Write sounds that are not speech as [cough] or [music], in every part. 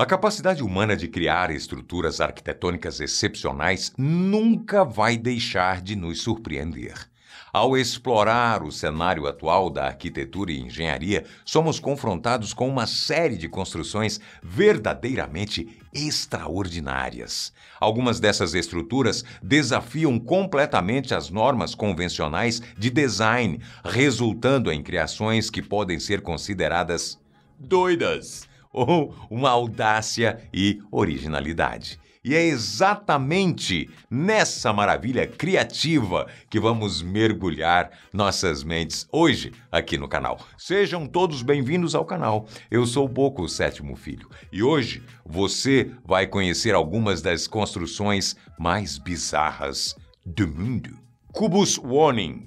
A capacidade humana de criar estruturas arquitetônicas excepcionais nunca vai deixar de nos surpreender. Ao explorar o cenário atual da arquitetura e engenharia, somos confrontados com uma série de construções verdadeiramente extraordinárias. Algumas dessas estruturas desafiam completamente as normas convencionais de design, resultando em criações que podem ser consideradas doidas ou uma audácia e originalidade. E é exatamente nessa maravilha criativa que vamos mergulhar nossas mentes hoje aqui no canal. Sejam todos bem-vindos ao canal. Eu sou o Boco, o sétimo filho, e hoje você vai conhecer algumas das construções mais bizarras do mundo. Cubus Warning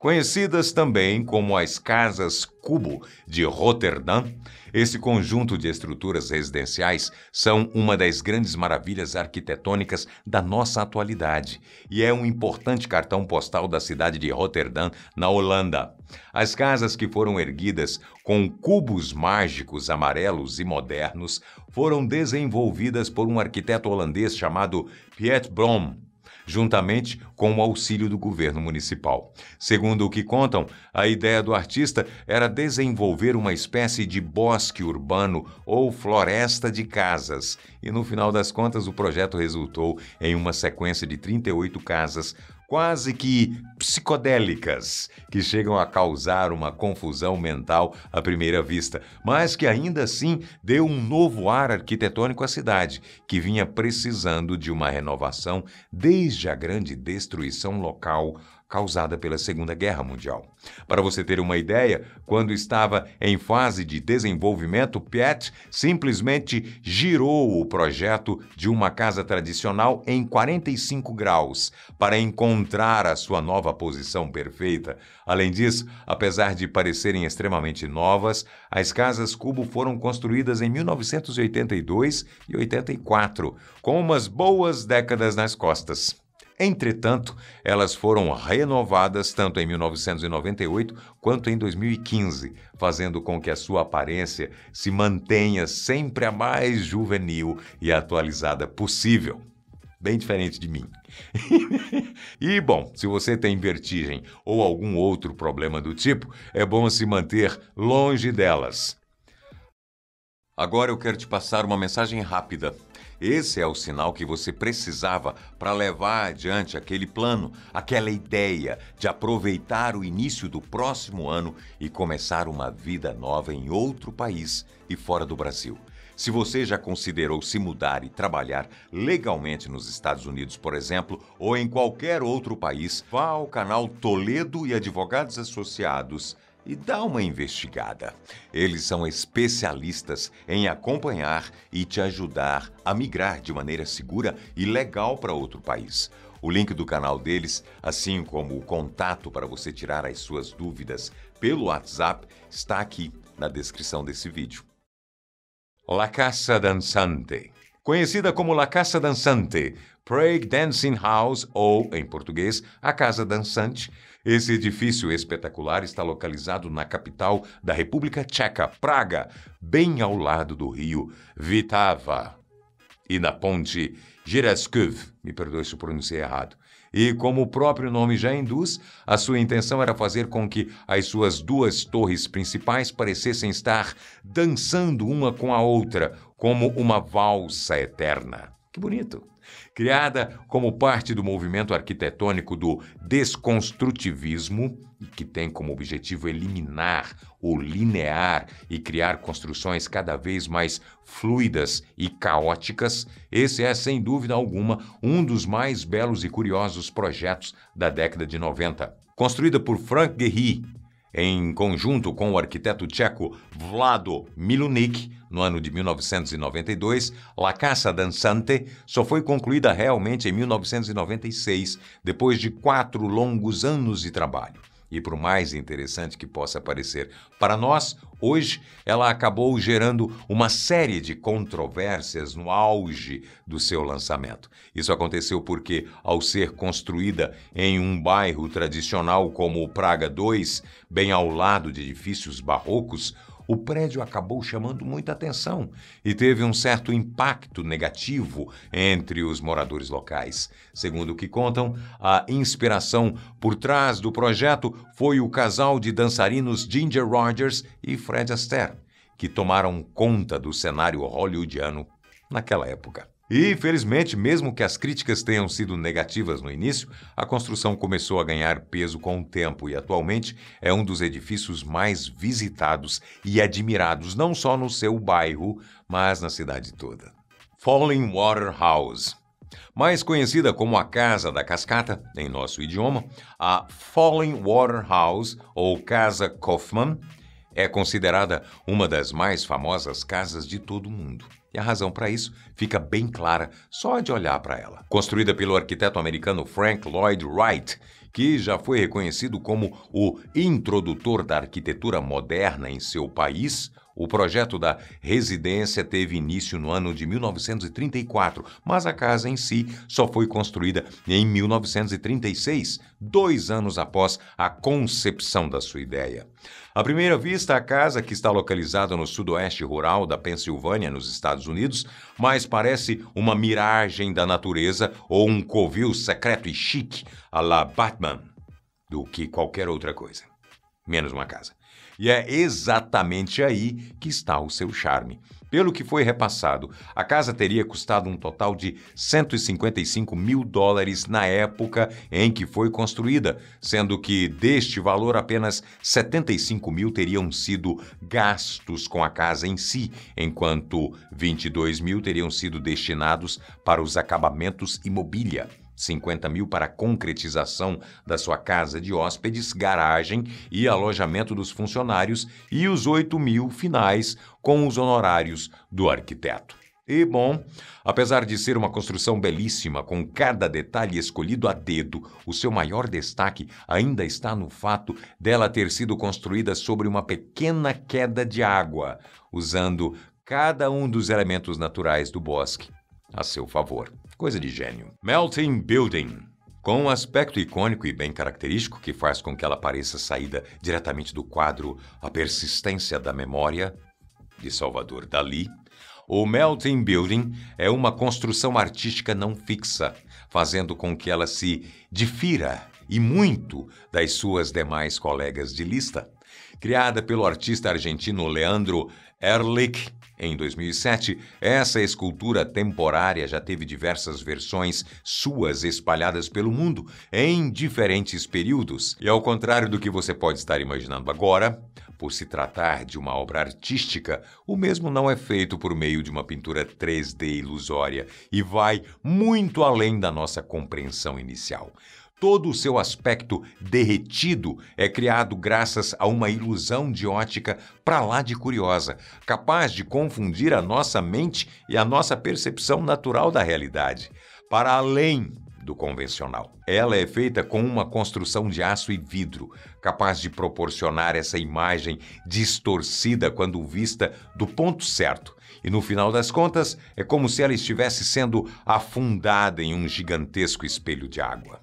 Conhecidas também como as Casas Cubo de Roterdã, esse conjunto de estruturas residenciais são uma das grandes maravilhas arquitetônicas da nossa atualidade e é um importante cartão postal da cidade de Roterdã, na Holanda. As casas que foram erguidas com cubos mágicos amarelos e modernos foram desenvolvidas por um arquiteto holandês chamado Piet Brom juntamente com o auxílio do governo municipal. Segundo o que contam, a ideia do artista era desenvolver uma espécie de bosque urbano ou floresta de casas, e no final das contas o projeto resultou em uma sequência de 38 casas quase que psicodélicas, que chegam a causar uma confusão mental à primeira vista, mas que ainda assim deu um novo ar arquitetônico à cidade, que vinha precisando de uma renovação desde a grande destruição local causada pela Segunda Guerra Mundial. Para você ter uma ideia, quando estava em fase de desenvolvimento, Piet simplesmente girou o projeto de uma casa tradicional em 45 graus para encontrar a sua nova posição perfeita. Além disso, apesar de parecerem extremamente novas, as casas cubo foram construídas em 1982 e 84, com umas boas décadas nas costas. Entretanto, elas foram renovadas tanto em 1998 quanto em 2015, fazendo com que a sua aparência se mantenha sempre a mais juvenil e atualizada possível bem diferente de mim. [laughs] e bom, se você tem vertigem ou algum outro problema do tipo, é bom se manter longe delas. Agora eu quero te passar uma mensagem rápida esse é o sinal que você precisava para levar adiante aquele plano, aquela ideia de aproveitar o início do próximo ano e começar uma vida nova em outro país e fora do Brasil. Se você já considerou se mudar e trabalhar legalmente nos Estados Unidos, por exemplo, ou em qualquer outro país, vá ao canal Toledo e Advogados Associados e dá uma investigada. Eles são especialistas em acompanhar e te ajudar a migrar de maneira segura e legal para outro país. O link do canal deles, assim como o contato para você tirar as suas dúvidas pelo WhatsApp, está aqui na descrição desse vídeo. La Casa Danzante conhecida como La Casa Dançante, Prague Dancing House ou, em português, a Casa Dançante. Esse edifício espetacular está localizado na capital da República Tcheca, Praga, bem ao lado do rio Vitava e na ponte Geraskov, me perdoe se eu pronunciei errado. E como o próprio nome já induz, a sua intenção era fazer com que as suas duas torres principais parecessem estar dançando uma com a outra, como uma valsa eterna. Que bonito! Criada como parte do movimento arquitetônico do desconstrutivismo, que tem como objetivo eliminar o linear e criar construções cada vez mais fluidas e caóticas, esse é, sem dúvida alguma, um dos mais belos e curiosos projetos da década de 90. Construída por Frank Gehry em conjunto com o arquiteto tcheco Vlado Milunik, no ano de 1992, La Casa Dançante só foi concluída realmente em 1996, depois de quatro longos anos de trabalho e por mais interessante que possa parecer para nós, hoje ela acabou gerando uma série de controvérsias no auge do seu lançamento. Isso aconteceu porque, ao ser construída em um bairro tradicional como o Praga 2, bem ao lado de edifícios barrocos, o prédio acabou chamando muita atenção e teve um certo impacto negativo entre os moradores locais. Segundo o que contam, a inspiração por trás do projeto foi o casal de dançarinos Ginger Rogers e Fred Astaire, que tomaram conta do cenário hollywoodiano naquela época. E, infelizmente, mesmo que as críticas tenham sido negativas no início, a construção começou a ganhar peso com o tempo e atualmente é um dos edifícios mais visitados e admirados não só no seu bairro, mas na cidade toda. Falling Water House. Mais conhecida como a Casa da Cascata, em nosso idioma, a Falling Water House ou Casa Kaufman é considerada uma das mais famosas casas de todo o mundo. E a razão para isso fica bem clara só de olhar para ela. Construída pelo arquiteto americano Frank Lloyd Wright, que já foi reconhecido como o introdutor da arquitetura moderna em seu país, o projeto da residência teve início no ano de 1934, mas a casa em si só foi construída em 1936, dois anos após a concepção da sua ideia. À primeira vista, a casa, que está localizada no sudoeste rural da Pensilvânia, nos Estados Unidos, mais parece uma miragem da natureza ou um covil secreto e chique à la Batman do que qualquer outra coisa. Menos uma casa. E é exatamente aí que está o seu charme. Pelo que foi repassado, a casa teria custado um total de 155 mil dólares na época em que foi construída, sendo que deste valor apenas 75 mil teriam sido gastos com a casa em si, enquanto 22 mil teriam sido destinados para os acabamentos e mobília. 50 mil para a concretização da sua casa de hóspedes, garagem e alojamento dos funcionários e os 8 mil finais com os honorários do arquiteto. E bom, apesar de ser uma construção belíssima, com cada detalhe escolhido a dedo, o seu maior destaque ainda está no fato dela ter sido construída sobre uma pequena queda de água, usando cada um dos elementos naturais do bosque a seu favor. Coisa de gênio. Melting Building. Com um aspecto icônico e bem característico que faz com que ela pareça saída diretamente do quadro A Persistência da Memória, de Salvador Dalí. o Melting Building é uma construção artística não fixa, fazendo com que ela se difira e muito das suas demais colegas de lista. Criada pelo artista argentino Leandro Erlich em 2007, essa escultura temporária já teve diversas versões suas espalhadas pelo mundo em diferentes períodos. E ao contrário do que você pode estar imaginando agora, por se tratar de uma obra artística, o mesmo não é feito por meio de uma pintura 3D ilusória e vai muito além da nossa compreensão inicial. Todo o seu aspecto derretido é criado graças a uma ilusão de ótica para lá de curiosa, capaz de confundir a nossa mente e a nossa percepção natural da realidade, para além do convencional. Ela é feita com uma construção de aço e vidro, capaz de proporcionar essa imagem distorcida quando vista do ponto certo, e no final das contas é como se ela estivesse sendo afundada em um gigantesco espelho de água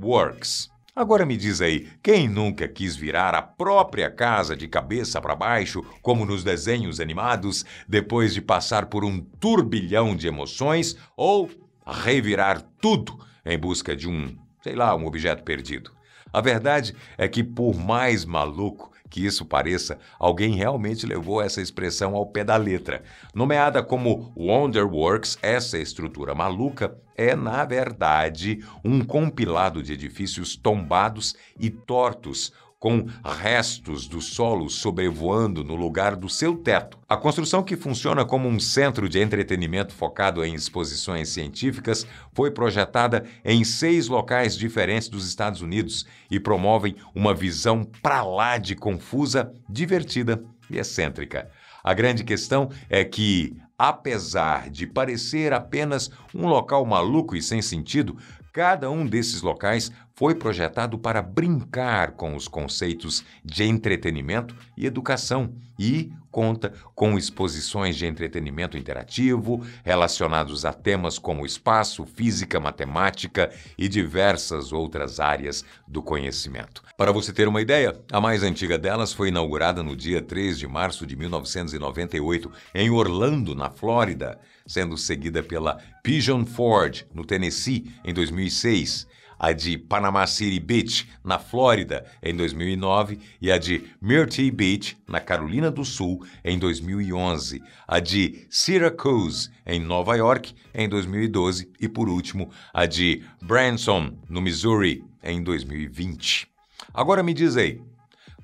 works. Agora me diz aí, quem nunca quis virar a própria casa de cabeça para baixo, como nos desenhos animados, depois de passar por um turbilhão de emoções ou revirar tudo em busca de um, sei lá, um objeto perdido? A verdade é que, por mais maluco que isso pareça, alguém realmente levou essa expressão ao pé da letra. Nomeada como Wonderworks, essa estrutura maluca é, na verdade, um compilado de edifícios tombados e tortos, com restos do solo sobrevoando no lugar do seu teto. A construção, que funciona como um centro de entretenimento focado em exposições científicas, foi projetada em seis locais diferentes dos Estados Unidos e promovem uma visão pra lá de confusa, divertida e excêntrica. A grande questão é que, apesar de parecer apenas um local maluco e sem sentido, cada um desses locais foi projetado para brincar com os conceitos de entretenimento e educação e conta com exposições de entretenimento interativo relacionados a temas como espaço, física, matemática e diversas outras áreas do conhecimento. Para você ter uma ideia, a mais antiga delas foi inaugurada no dia 3 de março de 1998 em Orlando, na Flórida, sendo seguida pela Pigeon Forge, no Tennessee, em 2006 a de Panama City Beach, na Flórida, em 2009, e a de Myrtle Beach, na Carolina do Sul, em 2011, a de Syracuse, em Nova York, em 2012 e, por último, a de Branson, no Missouri, em 2020. Agora me diz aí,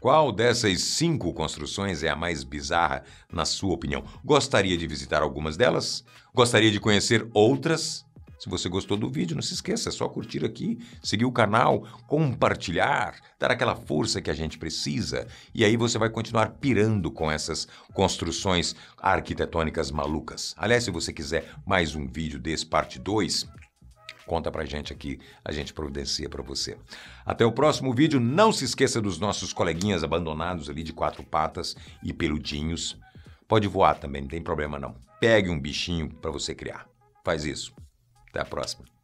qual dessas cinco construções é a mais bizarra, na sua opinião? Gostaria de visitar algumas delas? Gostaria de conhecer outras? Se você gostou do vídeo, não se esqueça, é só curtir aqui, seguir o canal, compartilhar, dar aquela força que a gente precisa. E aí você vai continuar pirando com essas construções arquitetônicas malucas. Aliás, se você quiser mais um vídeo desse, parte 2, conta pra gente aqui, a gente providencia para você. Até o próximo vídeo. Não se esqueça dos nossos coleguinhas abandonados ali de quatro patas e peludinhos. Pode voar também, não tem problema não. Pegue um bichinho para você criar. Faz isso. Até a próxima.